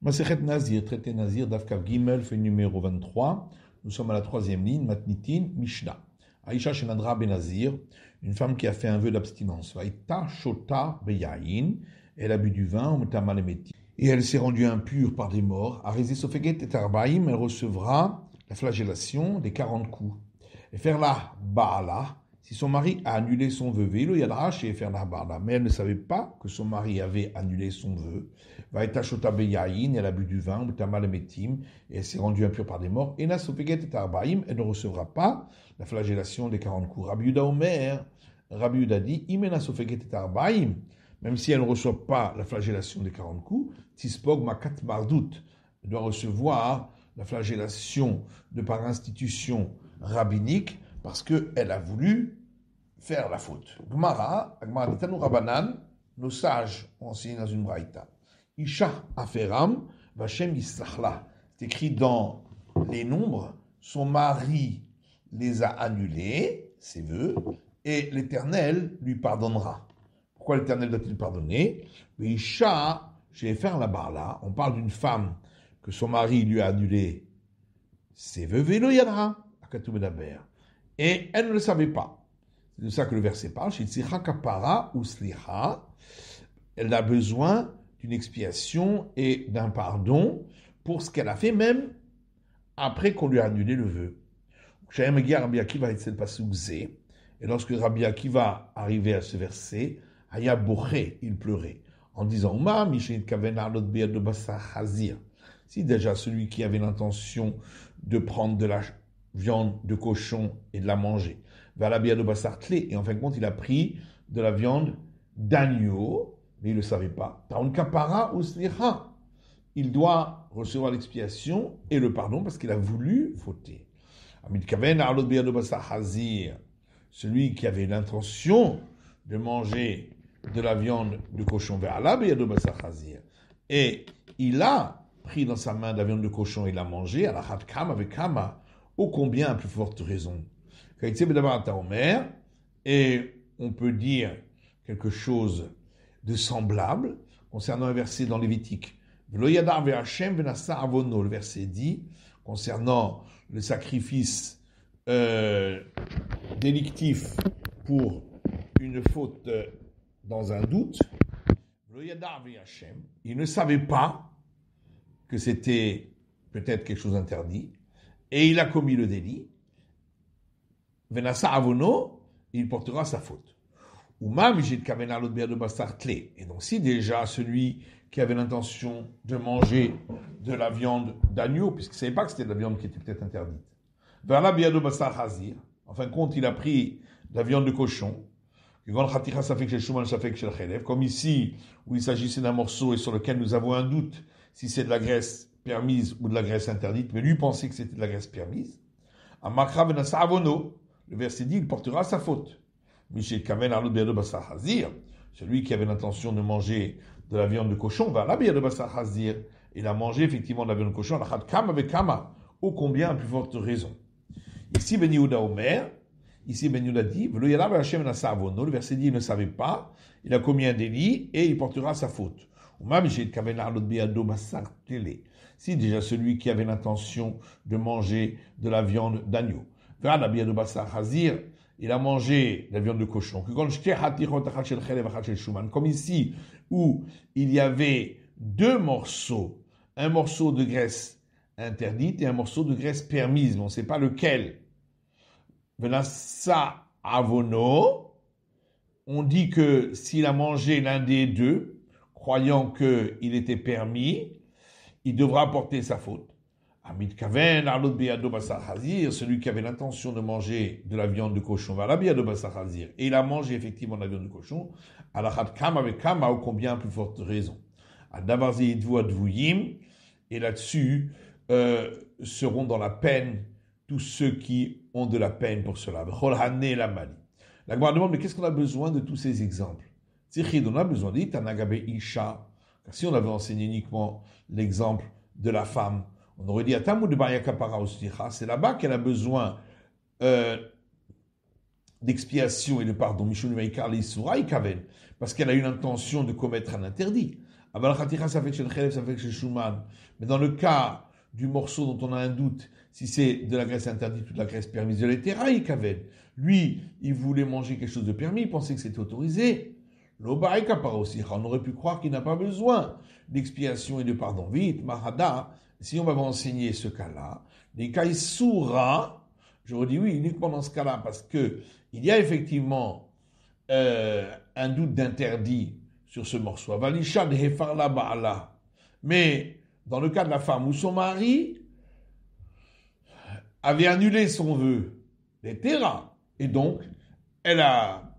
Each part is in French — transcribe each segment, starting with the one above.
Maserhet Nazir, traité Nazir, Dafkav Gimel, fait numéro 23. Nous sommes à la troisième ligne, Matnitin, Mishnah. Aisha Shenadra Benazir, une femme qui a fait un vœu d'abstinence. Vaïta Shota Beyaïn, elle a bu du vin, et elle s'est rendue impure par des morts. Arizé Sofeget et elle recevra la flagellation des 40 coups. Et faire la Baala, si son mari a annulé son vœu, mais elle ne savait pas que son mari avait annulé son vœu, elle a bu du vin, et elle s'est rendue impure par des morts, et elle ne recevra pas la flagellation des 40 coups. Rabbi Uda Omer, Rabbi Uda dit, même si elle ne reçoit pas la flagellation des 40 coups, elle doit recevoir la flagellation de par institution rabbinique, parce qu'elle a voulu faire la faute. Gmara, Gmara dit Rabanan, nos sages ont enseigné dans une braïta. Isha aferam, Vachem C'est écrit dans les nombres, son mari les a annulés, ses voeux, et l'Éternel lui pardonnera. Pourquoi l'Éternel doit-il pardonner Mais Isha, je vais faire la barla. là, on parle d'une femme que son mari lui a annulé ses voeux, et elle ne le savait pas. C'est de ça que le verset parle. Kapara ou Elle a besoin d'une expiation et d'un pardon pour ce qu'elle a fait, même après qu'on lui a annulé le vœu. et Et lorsque Rabbi Akiva arrivait à ce verset, il pleurait, en disant Ma, Si déjà celui qui avait l'intention de prendre de la viande de cochon et de la manger, et en fin de compte, il a pris de la viande d'agneau, mais il ne le savait pas. ou Il doit recevoir l'expiation et le pardon parce qu'il a voulu fauter. Celui qui avait l'intention de manger de la viande de cochon et il a pris dans sa main de la viande de cochon et l'a mangé à la kam avec kama, ô combien à plus forte raison. Et on peut dire quelque chose de semblable concernant un verset dans Lévitique. Le verset dit concernant le sacrifice euh, délictif pour une faute euh, dans un doute. Il ne savait pas que c'était peut-être quelque chose interdit et il a commis le délit il portera sa faute. Ou de Et donc si déjà celui qui avait l'intention de manger de la viande d'agneau, puisqu'il ne savait pas que c'était de la viande qui était peut-être interdite, vers la basar hazir, en fin de compte, il a pris de la viande de cochon, comme ici, où il s'agissait d'un morceau et sur lequel nous avons un doute si c'est de la graisse permise ou de la graisse interdite, mais lui pensait que c'était de la graisse permise. venassa avono. Le verset dit, il portera sa faute. Celui qui avait l'intention de manger de la viande de cochon va à la Hazir. Il a mangé effectivement de la viande de cochon, la kama avec kama, ou combien à plus forte raison. Ici, Ben Omer, ici Ben Yehuda dit, le verset dit, il ne savait pas, il a commis un délit et il portera sa faute. Si déjà celui qui avait l'intention de manger de la viande d'agneau, il a mangé la viande de cochon. Comme ici, où il y avait deux morceaux, un morceau de graisse interdite et un morceau de graisse permise, mais on ne sait pas lequel. Venassa Avono, on dit que s'il a mangé l'un des deux, croyant qu'il était permis, il devra porter sa faute. Amit Kaven, Arlot celui qui avait l'intention de manger de la viande de cochon, et il a mangé effectivement de la viande de cochon, la Kam avec combien plus forte raison. à et là-dessus euh, seront dans la peine tous ceux qui ont de la peine pour cela. la Mali. demande, mais qu'est-ce qu'on a besoin de tous ces exemples on a besoin si on avait enseigné uniquement l'exemple de la femme, on aurait dit à ou de Ostiha, ah, c'est là-bas qu'elle a besoin euh, d'expiation et de pardon, Michel Kaven, parce qu'elle a eu l'intention de commettre un interdit. Abal ça fait le ça fait Mais dans le cas du morceau dont on a un doute, si c'est de la graisse interdite ou de la graisse permise, de Kaven. Lui, il voulait manger quelque chose de permis, il pensait que c'était autorisé. L'Obaï ah, on aurait pu croire qu'il n'a pas besoin d'expiation et de pardon. Vite, Mahada, si on m'avait enseigné ce cas-là, des je j'aurais dis oui, uniquement dans ce cas-là, parce que il y a effectivement euh, un doute d'interdit sur ce morceau. Mais dans le cas de la femme où son mari avait annulé son vœu, les terrains et donc elle a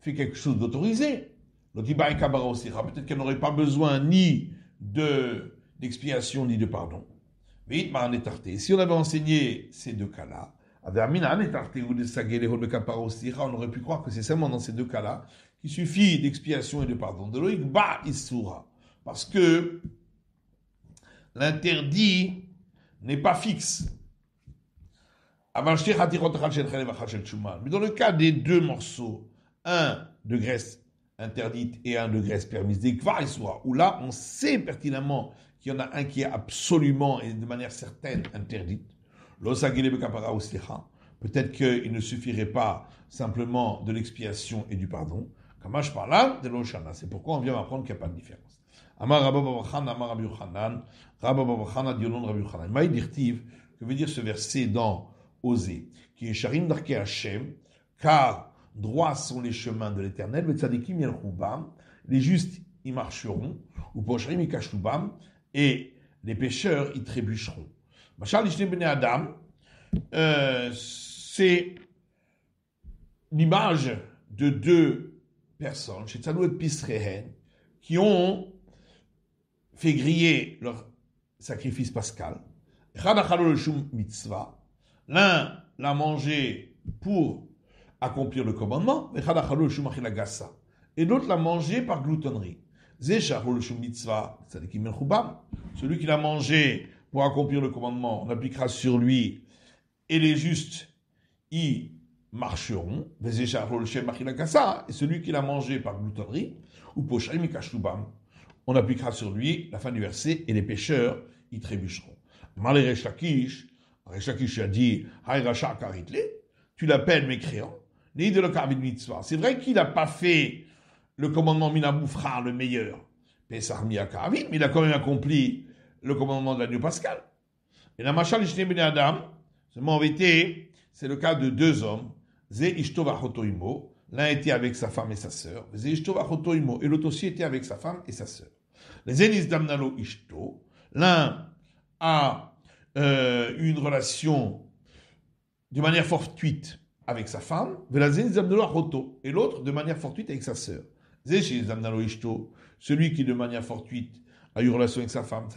fait quelque chose d'autorisé. Ah, peut-être qu'elle n'aurait pas besoin ni de d'expiation ni de pardon. Si on avait enseigné ces deux cas-là, on aurait pu croire que c'est seulement dans ces deux cas-là qu'il suffit d'expiation et de pardon. De loïc ba Parce que l'interdit n'est pas fixe. Mais dans le cas des deux morceaux, un de graisse interdite et un degré permis des soit où là, on sait pertinemment qu'il y en a un qui est absolument et de manière certaine interdite. Peut-être qu'il ne suffirait pas simplement de l'expiation et du pardon. Kamash là de l'oshana. C'est pourquoi on vient apprendre qu'il n'y a pas de différence. Amar que veut dire ce verset dans Osée, qui est Sharim Darke Hashem, car Droits sont les chemins de l'éternel. Les justes y marcheront. Ou Et les pécheurs y trébucheront. Euh, c'est l'image de deux personnes, qui ont fait griller leur sacrifice pascal. L'un l'a mangé pour accomplir le commandement, et l'autre l'a mangé par gloutonnerie. Celui qui l'a mangé pour accomplir le commandement, on appliquera sur lui, et les justes y marcheront. Et celui qui l'a mangé par gloutonnerie, ou on appliquera sur lui la fin du verset, et les pécheurs y trébucheront. Malé Rechakish, a dit, tu l'appelles mes créants, c'est vrai qu'il n'a pas fait le commandement minaboufra, le meilleur. mais il a quand même accompli le commandement de l'agneau pascal. Et la machal Ishne Adam, seulement c'est le cas de deux hommes, Ze l'un était avec sa femme et sa sœur, et l'autre aussi était avec sa femme et sa sœur. Les Enis Damnalo Ishto, l'un a euh, une relation de manière fortuite avec sa femme, et l'autre de manière fortuite avec sa sœur. Celui qui de manière fortuite a eu relation avec sa femme,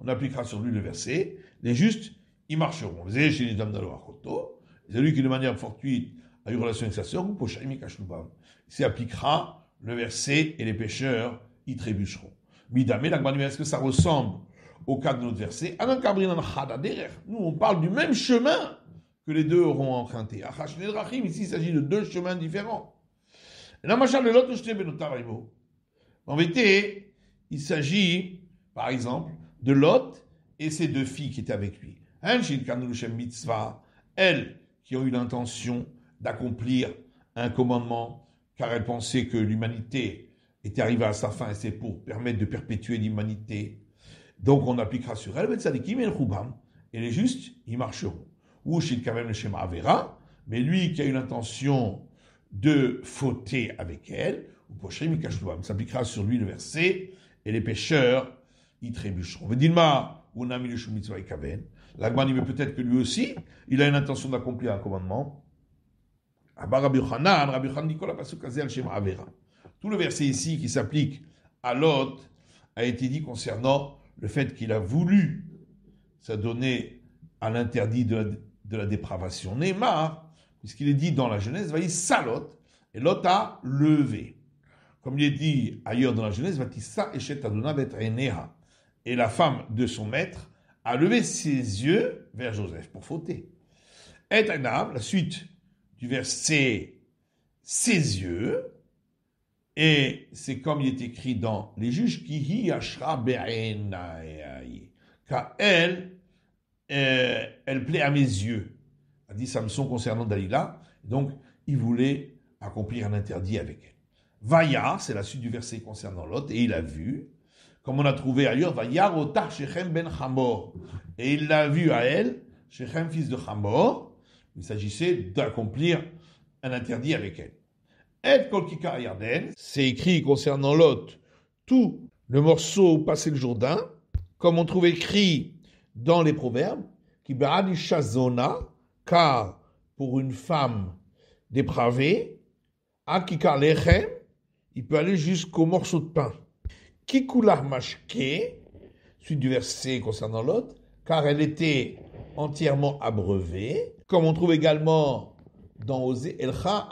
on appliquera sur lui le verset, les justes, ils marcheront. Celui qui de manière fortuite a eu relation avec sa sœur, il s'y appliquera le verset et les pécheurs y trébucheront. est-ce que ça ressemble au cas de notre verset Nous, on parle du même chemin que les deux auront emprunté. ici, il s'agit de deux chemins différents. Là, l'autre, je En vérité, il s'agit, par exemple, de Lot et ses deux filles qui étaient avec lui. Un hein, mitzvah, elles qui ont eu l'intention d'accomplir un commandement, car elles pensaient que l'humanité était arrivée à sa fin et c'est pour permettre de perpétuer l'humanité. Donc on appliquera sur elles, et les justes, ils marcheront ou chez le le schéma Avera, mais lui qui a une intention de fauter avec elle, ou ça s'appliquera sur lui le verset, et les pécheurs y trébucheront. a le l'Agman, il veut peut-être que lui aussi, il a une intention d'accomplir un commandement. Avera. Tout le verset ici qui s'applique à l'autre a été dit concernant le fait qu'il a voulu s'adonner à l'interdit de de la dépravation. Neymar, puisqu'il est dit dans la Genèse, va y et l'autre a levé. Comme il est dit ailleurs dans la Genèse, va y Et la femme de son maître a levé ses yeux vers Joseph pour fauter. Et la suite du verset, ses yeux, et c'est comme il est écrit dans les juges, qui hi car elle euh, elle plaît à mes yeux, a dit Samson concernant Dalila. Donc, il voulait accomplir un interdit avec elle. Vaya, c'est la suite du verset concernant Lot, et il a vu, comme on a trouvé ailleurs, Vaya otar Shechem ben Hamor. Et il l'a vu à elle, Shechem fils de Hamor. Il s'agissait d'accomplir un interdit avec elle. Et Kolkika Yarden, c'est écrit concernant Lot, tout le morceau passé le Jourdain, comme on trouve écrit dans les proverbes, qui shazona, car pour une femme dépravée, akika il peut aller jusqu'au morceau de pain. Kikulah mashke, suite du verset concernant l'autre, car elle était entièrement abreuvée, comme on trouve également dans osé Elcha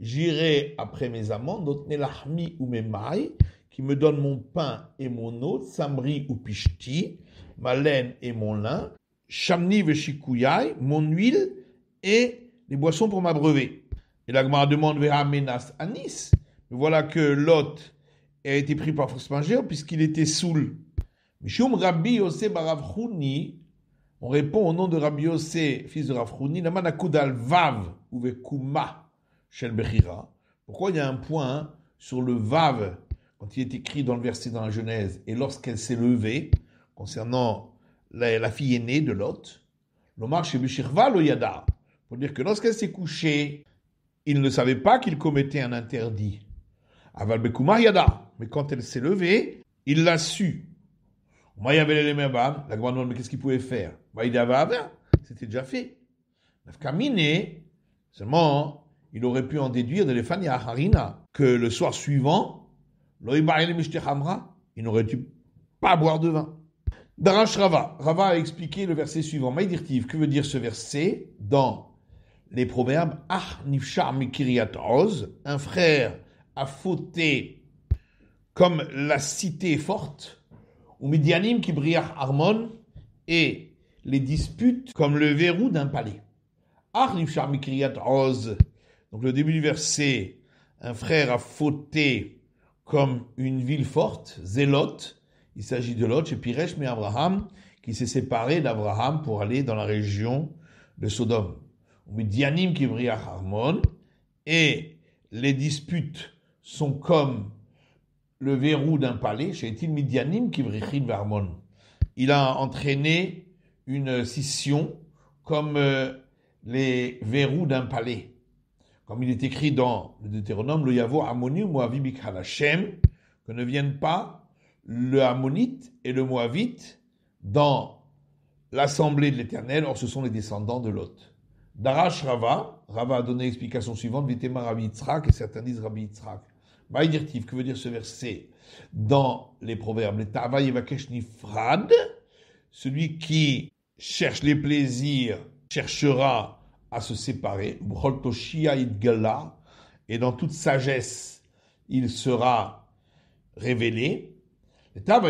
j'irai après mes amants, notne lahmi ou mes mailles, qui me donne mon pain et mon eau, samri ou pishti, ma laine et mon lin, shamni veshikuyai, mon huile et les boissons pour m'abreuver. Et la Gemara demande ve à anis. Mais voilà que Lot a été pris par force majeure puisqu'il était saoul. Mishum Rabbi Yose Baravchouni, on répond au nom de Rabbi Yose, fils de Ravchouni, Vav ou Shel Pourquoi il y a un point hein, sur le Vav quand il est écrit dans le verset dans la Genèse, et lorsqu'elle s'est levée, concernant la, fille aînée de Lot, l'omar chez lo yada, pour dire que lorsqu'elle s'est couchée, il ne savait pas qu'il commettait un interdit. Aval yada, mais quand elle s'est levée, il l'a su. La grande mais qu'est-ce qu'il pouvait faire bah, ah, bah, ah, bah, C'était déjà fait. Seulement, il aurait pu en déduire de l'Efania Harina que le soir suivant, il n'aurait dû pas boire de vin. Darash Rava. a expliqué le verset suivant. Maïdirtiv, que veut dire ce verset dans les proverbes Ah un frère a fauté comme la cité forte, ou Midianim qui et les disputes comme le verrou d'un palais. Ah Donc le début du verset, un frère a fauté comme une ville forte, Zélote, il s'agit de Lot, chez Piresh, mais Abraham, qui s'est séparé d'Abraham pour aller dans la région de Sodome. Dianim à Harmon, et les disputes sont comme le verrou d'un palais, chez il Midianim Harmon. Il a entraîné une scission comme euh, les verrous d'un palais. Comme il est écrit dans le Deutéronome, le Yavo Ammonium Moavim Hashem, que ne viennent pas le Ammonite et le Moavite dans l'assemblée de l'Éternel, or ce sont les descendants de Lot. Darash Rava, Rava a donné l'explication suivante, Vitema Rabbi et certains disent Rabbi Yitzhak. Maïdirtif, que veut dire ce verset dans les proverbes Le celui qui cherche les plaisirs cherchera à se séparer. Et dans toute sagesse, il sera révélé. Bah,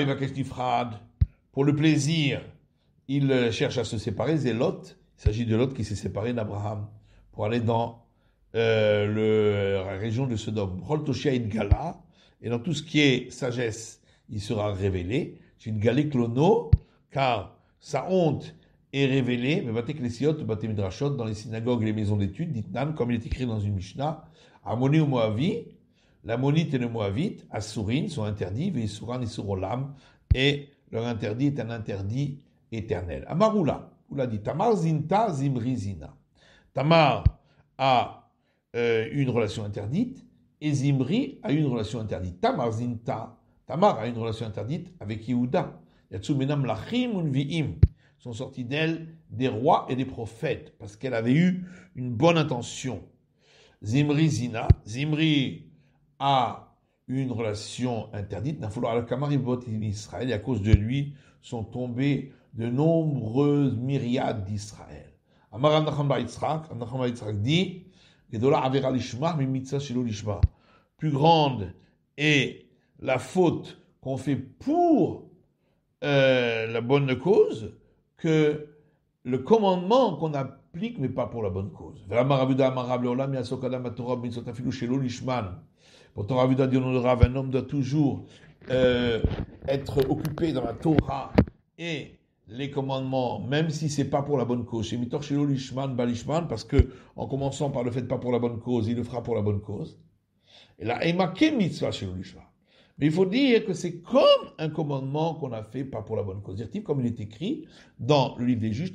pour le plaisir, il euh, cherche à se séparer. Zélot, il s'agit de l'autre qui s'est séparé d'Abraham pour aller dans euh, la région de Sodome. et dans tout ce qui est sagesse, il sera révélé. J'ai une clono, car sa honte est révélé dans les synagogues et les maisons d'études, dit Nam, comme il est écrit dans une Mishnah, Amoni ou Moavi, l'Ammonite et le Moavite, Sourine sont interdits, Veisuran et Surolam, et leur interdit est un interdit éternel. Amaroula, ou l'a dit, Tamar Zinta Zimrizina. Tamar a euh, une relation interdite, et Zimri a une relation interdite. Tamar Zinta, Tamar a une relation interdite avec Yehuda. Lachim Unviim sont sortis d'elle des rois et des prophètes, parce qu'elle avait eu une bonne intention. Zimri Zina, Zimri a une relation interdite. Israël, et à cause de lui sont tombées de nombreuses myriades d'Israël. Amar Yitzhak, dit, Plus grande est la faute qu'on fait pour euh, la bonne cause que le commandement qu'on applique, mais pas pour la bonne cause. Ben Pourtant, dit le un homme doit toujours euh, être occupé dans la Torah et les commandements, même si c'est pas pour la bonne cause. Lishman parce que en commençant par le fait pas pour la bonne cause, il le fera pour la bonne cause. Et là, mis Mitzvah Shelo Lishman. Mais il faut dire que c'est comme un commandement qu'on a fait, pas pour la bonne cause directive, comme il est écrit dans le livre des juges,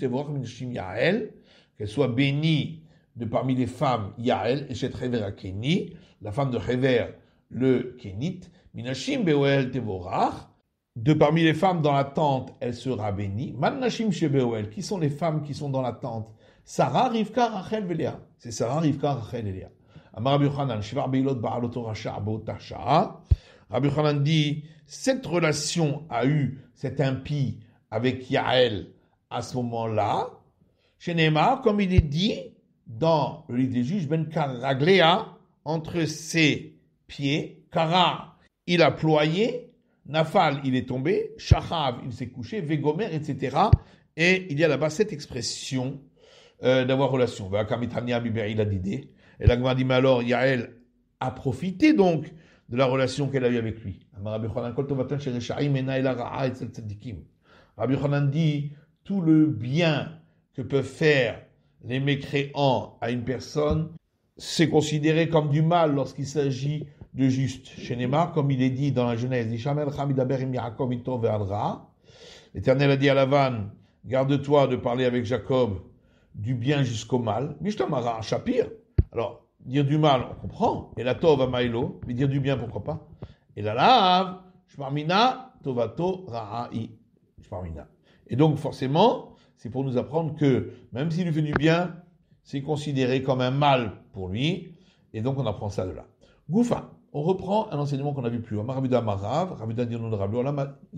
Yael, qu'elle soit bénie de parmi les femmes Yael, Echet Hever Keni, la femme de Rever le Kenite Minashim Beoel Tevorach, de parmi les femmes dans la tente, elle sera bénie. Manashim Shebeoel, qui sont les femmes qui sont dans la tente Sarah, Rivka, Rachel, Veléa. C'est Sarah, Rivka, Rachel et Amarabi Amar Yochanan, Shivar Beilot, Baalot, Rasha, Rabbi Hanan dit, cette relation a eu cet impie avec Yaël à ce moment-là, chez Neymar, comme il est dit dans le livre des juges, Ben entre ses pieds, Kara, il a ployé, Nafal, il est tombé, Shachav, il s'est couché, Vegomer, etc. Et il y a là-bas cette expression euh, d'avoir relation. Il a dit, et dit, mais alors Yaël a profité donc de la relation qu'elle a eue avec lui. Rabbi Chonan dit tout le bien que peuvent faire les mécréants à une personne, c'est considéré comme du mal lorsqu'il s'agit de juste. Chez Neymar, comme il est dit dans la Genèse, l'Éternel a dit à Lavan, garde-toi de parler avec Jacob du bien jusqu'au mal. Alors, dire du mal, on comprend. Et la tova ma'ilo, mais dire du bien, pourquoi pas. Et la lave, shmarmina, tovato, ra'i, shmarmina. Et donc, forcément, c'est pour nous apprendre que, même s'il lui fait du bien, c'est considéré comme un mal pour lui. Et donc, on apprend ça de là. Goufa. On reprend un enseignement qu'on a vu plus haut. Rabida Marav, y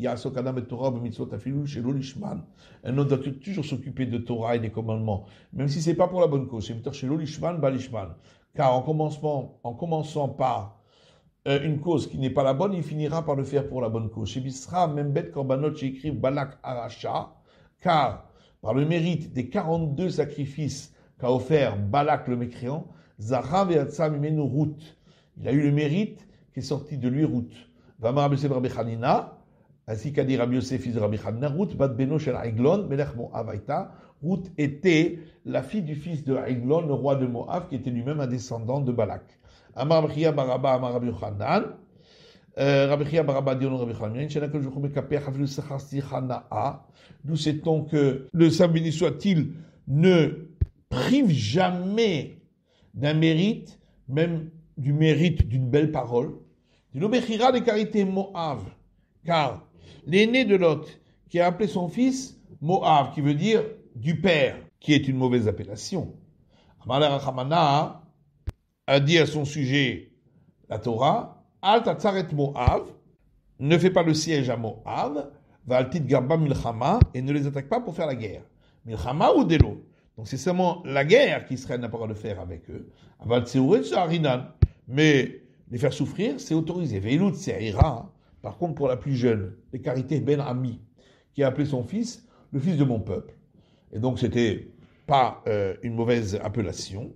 a Yasokadam et Torah, Mitzvot Afilu, Shelo Lishman. Un homme doit toujours s'occuper de Torah et des commandements, même si c'est pas pour la bonne cause. C'est Shelo Lishman, Balishman car en commençant, en commençant par euh, une cause qui n'est pas la bonne, il finira par le faire pour la bonne cause. Chez Bisra, Membet Korbanot, écrit Balak Aracha, car par le mérite des 42 sacrifices qu'a offert Balak le mécréant, Zahrav et Rout. Il a eu le mérite qui est sorti de lui Rout. Vamar Beseb Rabbi ainsi qu'a dit Rabbi Yosef, fils de Rabbi Rout, Bat Beno Shel Aiglon, Melech avaita. Ruth était la fille du fils de Aiglon, le roi de Moab, qui était lui-même un descendant de Balak. Amar Rabbi Baraba, Amar Rabbi Yochanan, euh, Rabbi Chia Baraba, Dion Rabbi Yochanan, Shenakol Jochum Kaper, Sechasti Hanaa, d'où sait-on que le Saint béni soit-il ne prive jamais d'un mérite, même du mérite d'une belle parole. Dino Bechira de carités Moab, car l'aîné de Lot, qui a appelé son fils Moab, qui veut dire du père, qui est une mauvaise appellation. Amalek Rachamana a dit à son sujet la Torah, Alta Tzaret Moav, ne fais pas le siège à Moav, altit Garba Milchama, et ne les attaque pas pour faire la guerre. Milchama ou Delo. Donc c'est seulement la guerre qui serait pas le de faire avec eux. Mais les faire souffrir, c'est autorisé. Veilut Seira, par contre pour la plus jeune, les carités Ben Ami, qui a appelé son fils le fils de mon peuple. Et donc, c'était pas euh, une mauvaise appellation.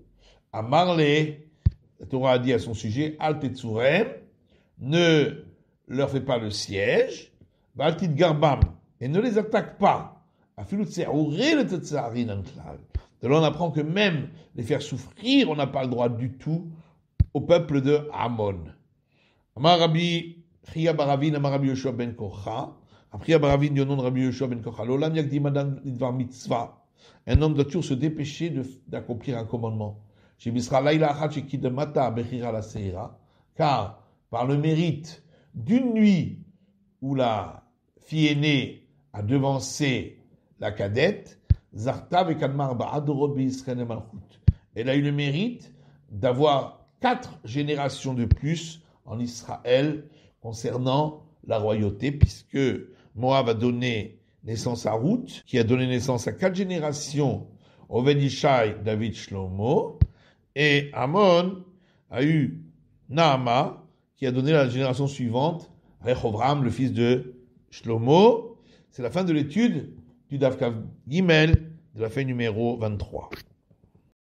À Marley, la Torah a dit à son sujet, Altetsurem, ne leur fais pas le siège, Baltit et ne les attaque pas. De là, on apprend que même les faire souffrir, on n'a pas le droit du tout au peuple de Hamon. Amarabi, Chia Baravin, Amarabi Yoshua ben Kocha, après, ben Un homme doit toujours se dépêcher d'accomplir un commandement. Car par le mérite d'une nuit où la fille aînée a devancé la cadette, elle a eu le mérite d'avoir quatre générations de plus en Israël concernant la royauté, puisque Moab a donné naissance à Ruth, qui a donné naissance à quatre générations, Oved David Shlomo, et Amon a eu Naama, qui a donné la génération suivante, Rehovram, le fils de Shlomo. C'est la fin de l'étude du Davka Gimel de la feuille numéro 23.